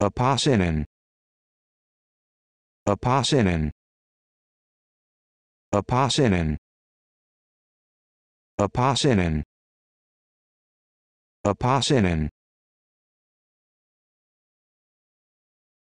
Apasinin. Apasinin. Apasinin. Apasinin. Apasinin.